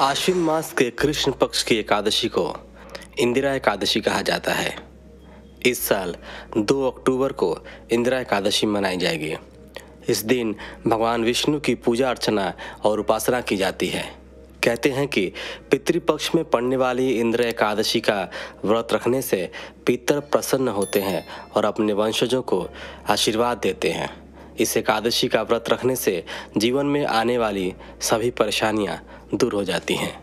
आश्विन मास के कृष्ण पक्ष की एकादशी को इंदिरा एकादशी कहा जाता है इस साल 2 अक्टूबर को इंदिरा एकादशी मनाई जाएगी इस दिन भगवान विष्णु की पूजा अर्चना और उपासना की जाती है कहते हैं कि पितृपक्ष में पड़ने वाली इंद्र एकादशी का व्रत रखने से पितर प्रसन्न होते हैं और अपने वंशजों को आशीर्वाद देते हैं इस एकादशी का व्रत रखने से जीवन में आने वाली सभी परेशानियाँ दूर हो जाती हैं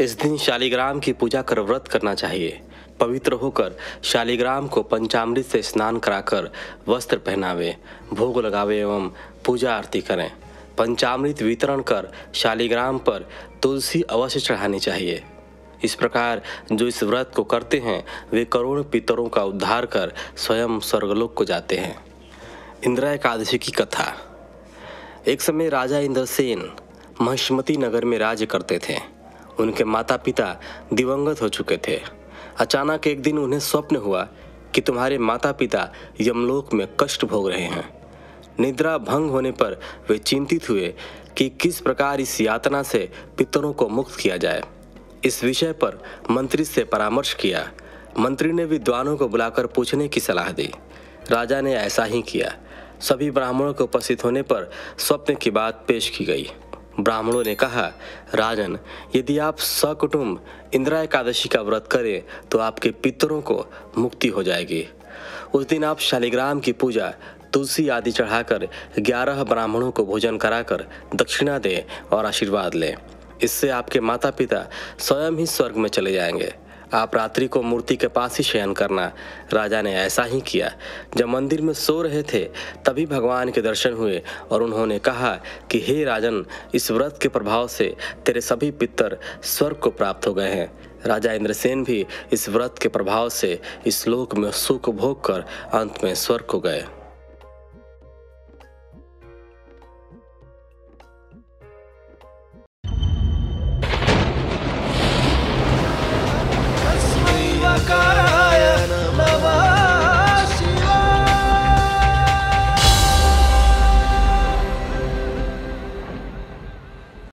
इस दिन शालिग्राम की पूजा कर व्रत करना चाहिए पवित्र होकर शालिग्राम को पंचामृत से स्नान कराकर वस्त्र पहनावे भोग लगावे एवं पूजा आरती करें पंचामृत वितरण कर शालिग्राम पर तुलसी अवश्य चढ़ानी चाहिए इस प्रकार जो इस व्रत को करते हैं वे करोड़ पितरों का उद्धार कर स्वयं स्वर्गलोक को जाते हैं इंदिरा एकादशी की कथा एक समय राजा इंद्रसेन महिष्मती नगर में राज्य करते थे उनके माता पिता दिवंगत हो चुके थे अचानक एक दिन उन्हें स्वप्न हुआ कि तुम्हारे माता पिता यमलोक में कष्ट भोग रहे हैं निद्रा भंग होने पर वे चिंतित हुए कि किस प्रकार इस यातना से पितरों को मुक्त किया जाए इस विषय पर मंत्री से परामर्श किया मंत्री ने विद्वानों को बुलाकर पूछने की सलाह दी राजा ने ऐसा ही किया सभी ब्राह्मणों के उपस्थित होने पर स्वप्न की बात पेश की गई ब्राह्मणों ने कहा राजन यदि आप सकुटुंब इंदिरा एकादशी का व्रत करें तो आपके पितरों को मुक्ति हो जाएगी उस दिन आप शालिग्राम की पूजा तुलसी आदि चढ़ाकर ग्यारह ब्राह्मणों को भोजन कराकर दक्षिणा दें और आशीर्वाद लें इससे आपके माता पिता स्वयं ही स्वर्ग में चले जाएंगे आप रात्रि को मूर्ति के पास ही शयन करना राजा ने ऐसा ही किया जब मंदिर में सो रहे थे तभी भगवान के दर्शन हुए और उन्होंने कहा कि हे राजन इस व्रत के प्रभाव से तेरे सभी पितर स्वर्ग को प्राप्त हो गए हैं राजा इंद्रसेन भी इस व्रत के प्रभाव से इस लोक में सुख भोग कर अंत में स्वर्ग को गए